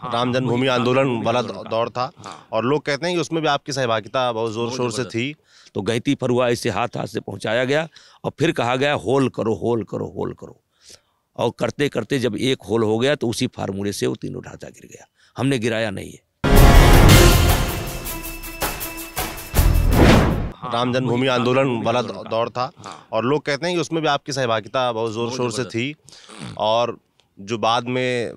हाँ, हाँ, राम जन्मभूमि आंदोलन वाला दौर था हाँ, और लोग कहते हैं कि उसमें भी आपकी सहभागिता बहुत जोर शोर से थी तो पर फरुआ इसे हाथ हाथ से पहुंचाया गया और फिर कहा गया होल करो होल करो होल करो और करते करते जब एक होल हो गया तो उसी फार्मूले से वो तीनों ढांचा गिर गया हमने गिराया नहीं है हाँ, हाँ राम जन्मभूमि आंदोलन वाला दौर था हाँ। और लोग कहते हैं कि उसमें भी आपकी सहभागिता बहुत जोर शोर से थी और जो बाद में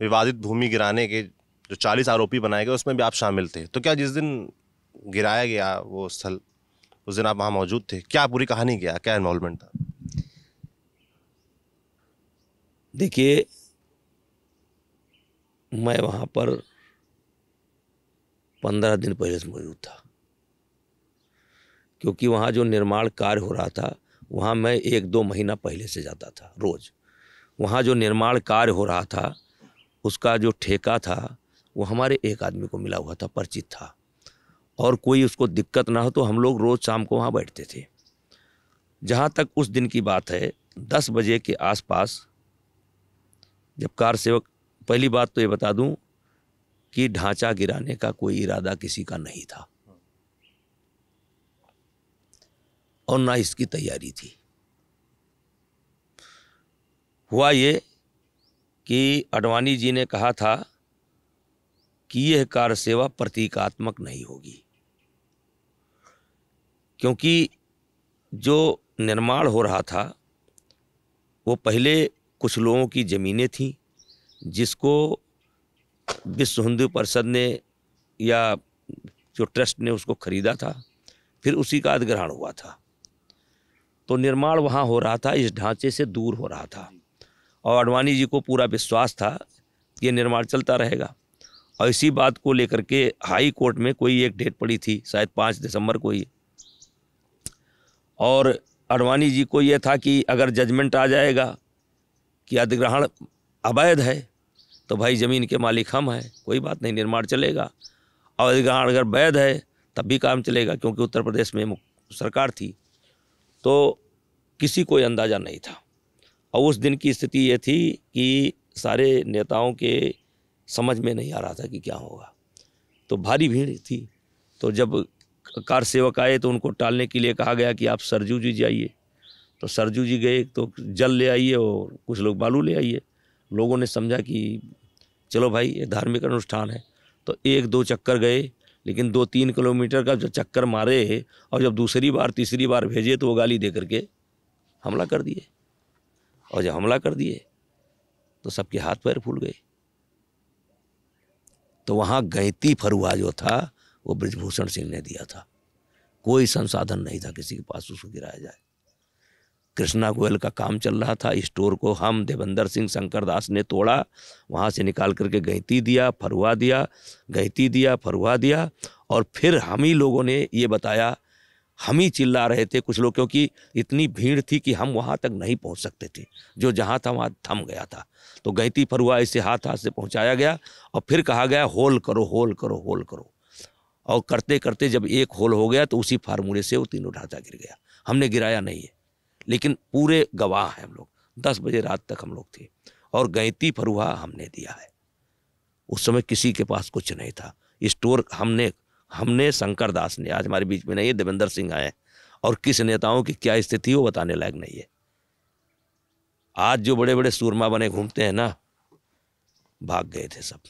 विवादित भूमि गिराने के जो चालीस आरोपी बनाए गए उसमें भी आप शामिल थे तो क्या जिस दिन गिराया गया वो स्थल उस दिन आप वहाँ मौजूद थे क्या पूरी कहानी क्या क्या इन्वॉल्वमेंट था देखिए मैं वहाँ पर पंद्रह दिन पहले से मौजूद था क्योंकि वहाँ जो निर्माण कार्य हो रहा था वहाँ मैं एक दो महीना पहले से जाता था रोज़ वहाँ जो निर्माण कार्य हो रहा था उसका जो ठेका था वो हमारे एक आदमी को मिला हुआ था परिचित था और कोई उसको दिक्कत ना हो तो हम लोग रोज़ शाम को वहाँ बैठते थे जहाँ तक उस दिन की बात है दस बजे के आसपास जब कार सेवक पहली बात तो ये बता दूं कि ढांचा गिराने का कोई इरादा किसी का नहीं था और ना इसकी तैयारी थी हुआ ये कि अडवाणी जी ने कहा था कि यह कार्य सेवा प्रतीकात्मक नहीं होगी क्योंकि जो निर्माण हो रहा था वो पहले कुछ लोगों की ज़मीनें थीं जिसको विश्व हिंदू परिषद ने या जो ट्रस्ट ने उसको ख़रीदा था फिर उसी का अधिग्रहण हुआ था तो निर्माण वहाँ हो रहा था इस ढांचे से दूर हो रहा था और अडवाणी जी को पूरा विश्वास था कि ये निर्माण चलता रहेगा और इसी बात को लेकर के हाई कोर्ट में कोई एक डेट पड़ी थी शायद पाँच दिसंबर को ही और अडवाणी जी को यह था कि अगर जजमेंट आ जाएगा कि अधिग्रहण अवैध है तो भाई ज़मीन के मालिक हम हैं कोई बात नहीं निर्माण चलेगा और अधिग्रहण अगर वैध है तब भी काम चलेगा क्योंकि उत्तर प्रदेश में सरकार थी तो किसी को अंदाज़ा नहीं था और उस दिन की स्थिति ये थी कि सारे नेताओं के समझ में नहीं आ रहा था कि क्या होगा तो भारी भीड़ थी तो जब कार सेवक आए तो उनको टालने के लिए कहा गया कि आप सरजू जी जाइए तो सरजू जी गए तो जल ले आइए और कुछ लोग बालू ले आइए लोगों ने समझा कि चलो भाई ये धार्मिक अनुष्ठान है तो एक दो चक्कर गए लेकिन दो तीन किलोमीटर का जब चक्कर मारे और जब दूसरी बार तीसरी बार भेजे तो वो गाली दे करके हमला कर दिए और जब हमला कर दिए तो सबके हाथ पैर फूल गए तो वहाँ गैती फरुआ जो था वो ब्रजभूषण सिंह ने दिया था कोई संसाधन नहीं था किसी के पास उसको गिराया जाए कृष्णा गोयल का काम चल रहा था स्टोर को हम देवेंद्र सिंह शंकर दास ने तोड़ा वहाँ से निकाल करके गैती दिया फरुआ दिया गैती दिया फरुआ दिया और फिर हम ही लोगों ने ये बताया हम ही चिल्ला रहे थे कुछ लोग क्योंकि इतनी भीड़ थी कि हम वहाँ तक नहीं पहुँच सकते थे जो जहाँ था वहाँ थम गया था तो गैती हुआ इसे हाथ हाथ से पहुँचाया गया और फिर कहा गया होल करो होल करो होल करो और करते करते जब एक होल हो गया तो उसी फार्मूले से वो तीनों ढांचा गिर गया हमने गिराया नहीं है लेकिन पूरे गवाह हैं हम लोग दस बजे रात तक हम लोग थे और गैती फरुहा हमने दिया है उस समय किसी के पास कुछ नहीं था स्टोर हमने हमने शंकर दास ने आज हमारे बीच में नहीं है देवेंद्र सिंह आए और किस नेताओं की क्या स्थिति वो बताने लायक नहीं है आज जो बड़े बड़े सूरमा बने घूमते हैं ना भाग गए थे सब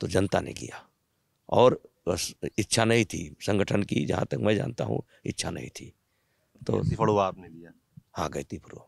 तो जनता ने किया और इच्छा नहीं थी संगठन की जहां तक मैं जानता हूं इच्छा नहीं थी तो फड़ुआ आपने लिया हाँ गैती फड़ुआ